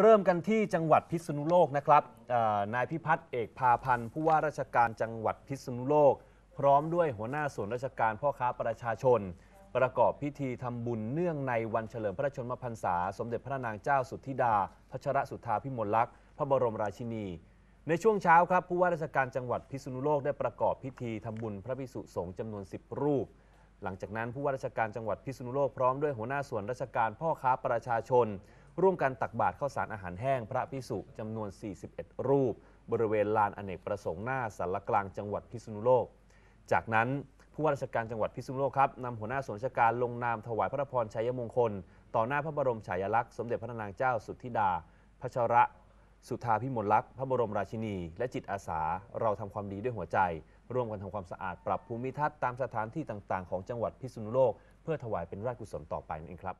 เริ่มกันที่จังหวัดพิษณุโลกนะครับ นายพิพัฒน์เอกพาพันธ์ผู้ว่าราชการจังหวัดพิษณุโลก พร้อมด้วยหัวหน้าส่วนราชการพ่อค้าประชาชน ประกอบพิธีทำบุญเนื่องในวันเฉลิมพระชนมพรรษา สมเด็จพระนางเจ้าสุทธิดาพะชรสุธาพิมลลักษณ์พระบรมราชินี ในช่วงเช้าครับผู้ว่าราชการจังหวัดพิษณุโลกได้ประกอบพิธีทำบุญ พระภิกษุสงฆ์จำนวน 10 รูป หลังจากนั้น ผู้ว่าราชการจังหวัดพิษณุโลกพร้อมด้วยหัวหน้าส่วนราชการพ่อค้าประชาชนร่วมกันตักบาตรข้าวสารอาหารแห้ง พระพิสุจำนวน 41 รูป บริเวณลานอเนกประสงค์หน้าสารกลางจังหวัดพิษณุโลก จากนั้นผู้ว่าราชการจังหวัดพิษณุโลกครับนำหัวหน้าส่วนราชการ ลงนามถวายพระพรชัยมงคล ต่อหน้าพระบรมฉายาลักษณ์สมเด็จพระนางเจ้าสุทธิดา พระชระสุธาพิมลลักษณ์พระบรมราชินี และจิตอาสา เราทำความดีด้วยหัวใจ ร่วมกันทำความสะอาดปรับภูมิทัศน์ตามสถานที่ต่าง ๆ ของจังหวัดพิษณุโลก เพื่อถวายเป็นราชกุศลต่อไปนั่นเองครับ